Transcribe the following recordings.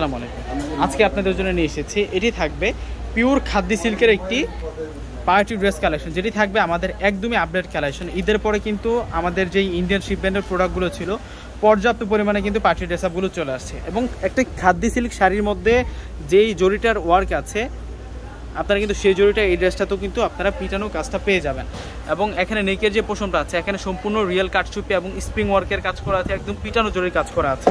আসসালামু আলাইকুম আজকে আপনাদের জন্য নিয়ে এসেছি এটি থাকবে পিওর খাদ্য সিল্কের একটি পার্টি ড্রেস কালেকশন যেটি থাকবে আমাদের একদমই আপডেট কালেকশন ঈদের পরে কিন্তু আমাদের যেই ইন্ডিয়ান ব্যান্ডের প্রোডাক্টগুলো ছিল পর্যাপ্ত পরিমাণে কিন্তু পার্টি ড্রেস আপগুলো চলে আসছে এবং একটা খাদ্য সিল্ক শাড়ির মধ্যে যেই জরিটার ওয়ার্ক আছে আপনারা কিন্তু সেই জড়িটা এই ড্রেসটাতেও কিন্তু আপনারা পিটানো কাজটা পেয়ে যাবেন এবং এখানে নেকের যে পোষণটা আছে এখানে সম্পূর্ণ রিয়েল কাঠচুপি এবং স্প্রিং ওয়ার্কের কাজ করা আছে একদম পিটানো জরির কাজ করা আছে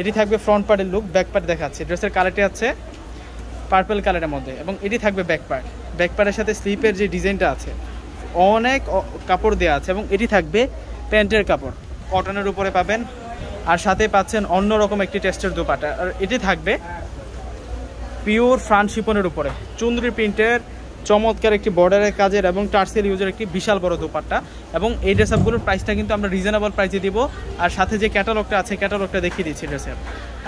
এটি থাকবে ফ্রন্ট পার্টের লুক ব্যাক পার্ট দেখাচ্ছে ড্রেসের কালারটি আছে পার্পল কালারের মধ্যে এবং এটি থাকবে ব্যাক পার্ট ব্যাক পার্টের সাথে স্লিপের যে ডিজাইনটা আছে অনেক কাপড় দেওয়া আছে এবং এটি থাকবে প্যান্টের কাপড় কটনের উপরে পাবেন আর সাথে পাচ্ছেন অন্যরকম একটি টেস্টের দুপাটা আর এটি থাকবে পিওর ফ্রান্স শিপনের উপরে চুন্দ্রি প্রিন্টের চমৎকার একটি বর্ডারের কাজের এবং টার্সেল ইউজের একটি বিশাল বড় দোপাট্টা এবং এই ড্রেস আপগুলোর প্রাইসটা কিন্তু আমরা রিজনেবল প্রাইসে দিব আর সাথে যে ক্যাটালগটা আছে ক্যাটালগটা দেখিয়ে দিচ্ছি ড্রেস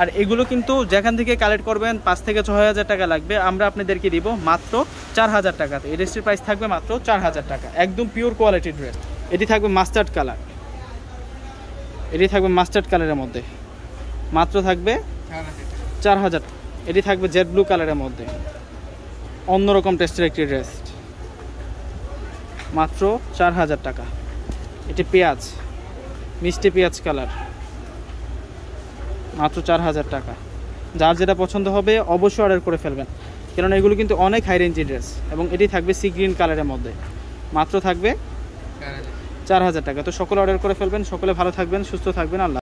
আর এগুলো কিন্তু যেখান থেকে কালেক্ট করবেন পাঁচ থেকে ছ হাজার টাকা লাগবে আমরা আপনাদেরকে দিব মাত্র চার হাজার টাকাতে এই ড্রেসটির প্রাইস থাকবে মাত্র চার হাজার টাকা একদম পিওর কোয়ালিটি ড্রেস এটি থাকবে মাস্টার্ড কালার এটি থাকবে মাস্টার্ড কালারের মধ্যে মাত্র থাকবে চার হাজার এটি থাকবে জেড ব্লু কালারের মধ্যে অন্যরকম টেস্টের একটি ড্রেস মাত্র চার হাজার টাকা এটি পেঁয়াজ মিষ্টি পেঁয়াজ কালার মাত্র চার হাজার টাকা যার যেটা পছন্দ হবে অবশ্যই অর্ডার করে ফেলবেন কেননা এগুলো কিন্তু অনেক হাই রেঞ্জের ড্রেস এবং এটি থাকবে সি গ্রিন কালারের মধ্যে মাত্র থাকবে চার হাজার টাকা তো সকলে অর্ডার করে ফেলবেন সকলে ভালো থাকবেন সুস্থ থাকবেন আল্লাহ